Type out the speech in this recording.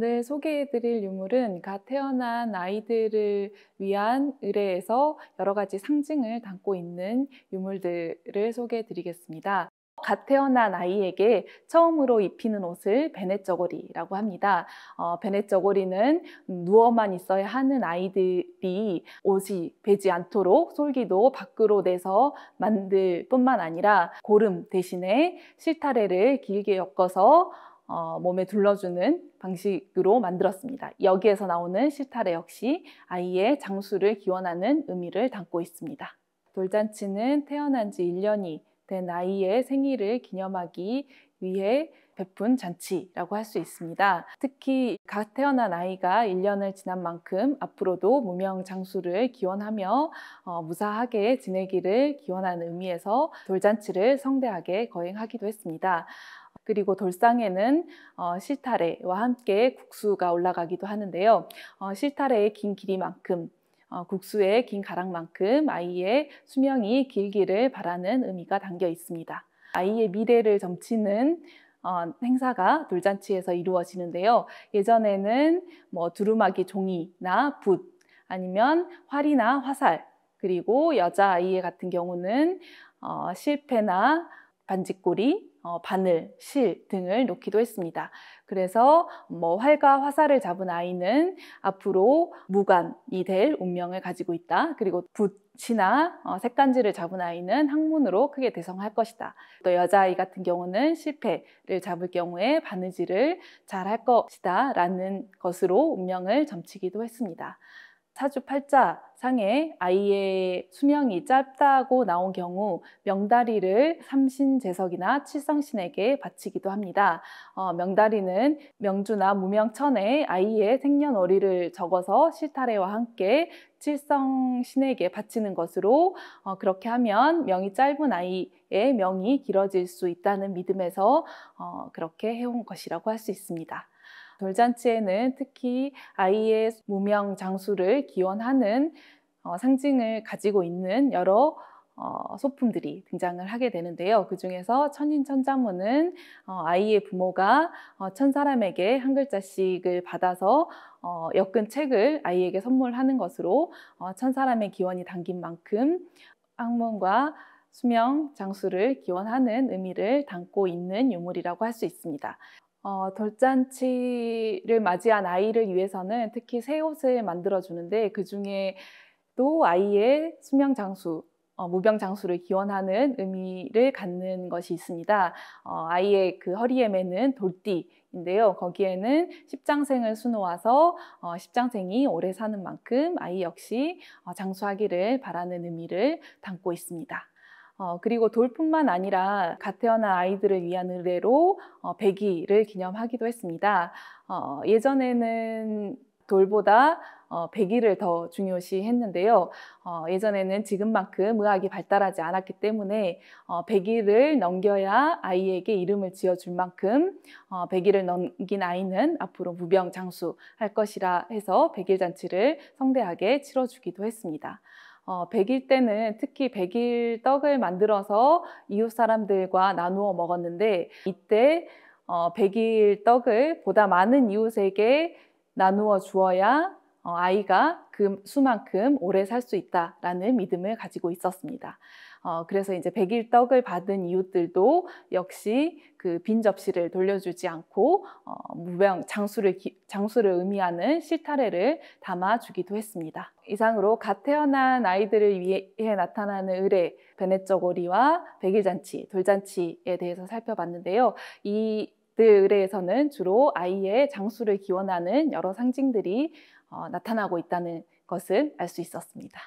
오늘 소개해드릴 유물은 갓 태어난 아이들을 위한 의뢰에서 여러 가지 상징을 담고 있는 유물들을 소개해드리겠습니다. 갓 태어난 아이에게 처음으로 입히는 옷을 베넷저고리라고 합니다. 어, 베넷저고리는 누워만 있어야 하는 아이들이 옷이 베지 않도록 솔기도 밖으로 내서 만들 뿐만 아니라 고름 대신에 실타래를 길게 엮어서 어, 몸에 둘러주는 방식으로 만들었습니다. 여기에서 나오는 실타래 역시 아이의 장수를 기원하는 의미를 담고 있습니다. 돌잔치는 태어난 지 1년이 된아이의 생일을 기념하기 위해 베푼 잔치라고 할 수 있습니다. 특히 갓 태어난 아이가 1년을 지난 만큼 앞으로도 무명 장수를 기원하며 어, 무사하게 지내기를 기원하는 의미에서 돌잔치를 성대하게 거행하기도 했습니다. 그리고 돌상에는 어, 실타래와 함께 국수가 올라가기도 하는데요. 어, 실타래의 긴 길이만큼 어, 국수의 긴 가락만큼 아이의 수명이 길기를 바라는 의미가 담겨 있습니다. 아이의 미래를 점치는 어, 행사가 돌잔치에서 이루어지는데요. 예전에는 뭐 두루마기 종이나 붓 아니면 활이나 화살 그리고 여자아이 같은 경우는 어, 실패나 반지꼬리 어, 바늘, 실 등을 놓기도 했습니다. 그래서 뭐 활과 화살을 잡은 아이는 앞으로 무관이 될 운명을 가지고 있다. 그리고 붓이나 어, 색간지를 잡은 아이는 학문으로 크게 대성할 것이다. 또 여자아이 같은 경우는 실패를 잡을 경우에 바느질을 잘 할 것이다. 라는 것으로 운명을 점치기도 했습니다. 사주팔자 상에 아이의 수명이 짧다고 나온 경우 명다리를 삼신재석이나 칠성신에게 바치기도 합니다. 어, 명다리는 명주나 무명천에 아이의 생년월일을 적어서 실타래와 함께 칠성신에게 바치는 것으로 어, 그렇게 하면 명이 짧은 아이의 명이 길어질 수 있다는 믿음에서 어, 그렇게 해온 것이라고 할 수 있습니다. 돌잔치에는 특히 아이의 무명 장수를 기원하는 어, 상징을 가지고 있는 여러 어, 소품들이 등장을 하게 되는데요. 그 중에서 천인천자문은 어, 아이의 부모가 어, 천 사람에게 한 글자씩을 받아서 어, 엮은 책을 아이에게 선물하는 것으로 어, 천 사람의 기원이 담긴 만큼 학문과 수명, 장수를 기원하는 의미를 담고 있는 유물이라고 할 수 있습니다. 어, 돌잔치를 맞이한 아이를 위해서는 특히 새 옷을 만들어주는데 그 중에 또 아이의 수명장수, 어, 무병장수를 기원하는 의미를 갖는 것이 있습니다. 어, 아이의 그 허리에 매는 돌띠인데요. 거기에는 십장생을 수놓아서 어, 십장생이 오래 사는 만큼 아이 역시 어, 장수하기를 바라는 의미를 담고 있습니다. 어, 그리고 돌뿐만 아니라 갓 태어난 아이들을 위한 의뢰로 어, 100일을 기념하기도 했습니다. 어, 예전에는 돌보다 어, 100일을 더 중요시 했는데요. 어, 예전에는 지금만큼 의학이 발달하지 않았기 때문에 어, 100일을 넘겨야 아이에게 이름을 지어줄 만큼 어, 100일을 넘긴 아이는 앞으로 무병장수할 것이라 해서 100일 잔치를 성대하게 치러주기도 했습니다. 어, 백일 때는 특히 백일 떡을 만들어서 이웃 사람들과 나누어 먹었는데 이때 어, 백일 떡을 보다 많은 이웃에게 나누어 주어야 어, 아이가 그 수만큼 오래 살 수 있다라는 믿음을 가지고 있었습니다. 어, 그래서 이제 백일 떡을 받은 이웃들도 역시 그 빈 접시를 돌려주지 않고 어, 무병 장수를 장수를 의미하는 실타래를 담아 주기도 했습니다. 이상으로 갓 태어난 아이들을 위해 나타나는 의례 베네쩌고리와 백일잔치, 돌잔치에 대해서 살펴봤는데요. 이 그 의례에서는 주로 아이의 장수를 기원하는 여러 상징들이 어, 나타나고 있다는 것을알 수 있었습니다.